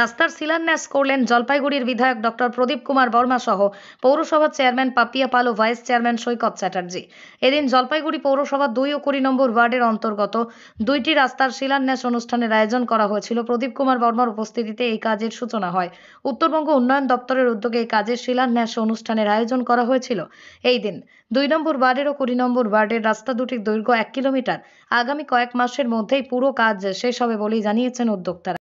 রাস্তার শিলান্যাস করলেন জলপাইগুড়ির বিধায়ক ডক্টর প্রদীপ কুমার বর্মা সহ পৌরসভার চেয়ারম্যান পাপিয়া পাল ও ভাইস চেয়ারম্যান সৈকত চ্যাটার্জি এদিন জলপাইগুড়ি পৌরসভা দুই ও কুড়ি নম্বর ওয়ার্ডের অন্তর্গত দুইটি রাস্তার শিলান্যাস অনুষ্ঠানের আয়োজন করা হয়েছিল প্রদীপ কুমার বর্মার উপস্থিতিতে এই কাজের সূচনা হয় উত্তরবঙ্গ উন্নয়ন দপ্তরের উদ্যোগে এই কাজের শিলান্যাস অনুষ্ঠানের আয়োজন করা হয়েছিল এই দিন দুই নম্বর ওয়ার্ডের ও কুড়ি নম্বর ওয়ার্ডের রাস্তা দুটির দৈর্ঘ্য এক কিলোমিটার আগামী কয়েক মাসের মধ্যেই পুরো কাজ শেষ হবে বলেই জানিয়েছেন উদ্যোক্তারা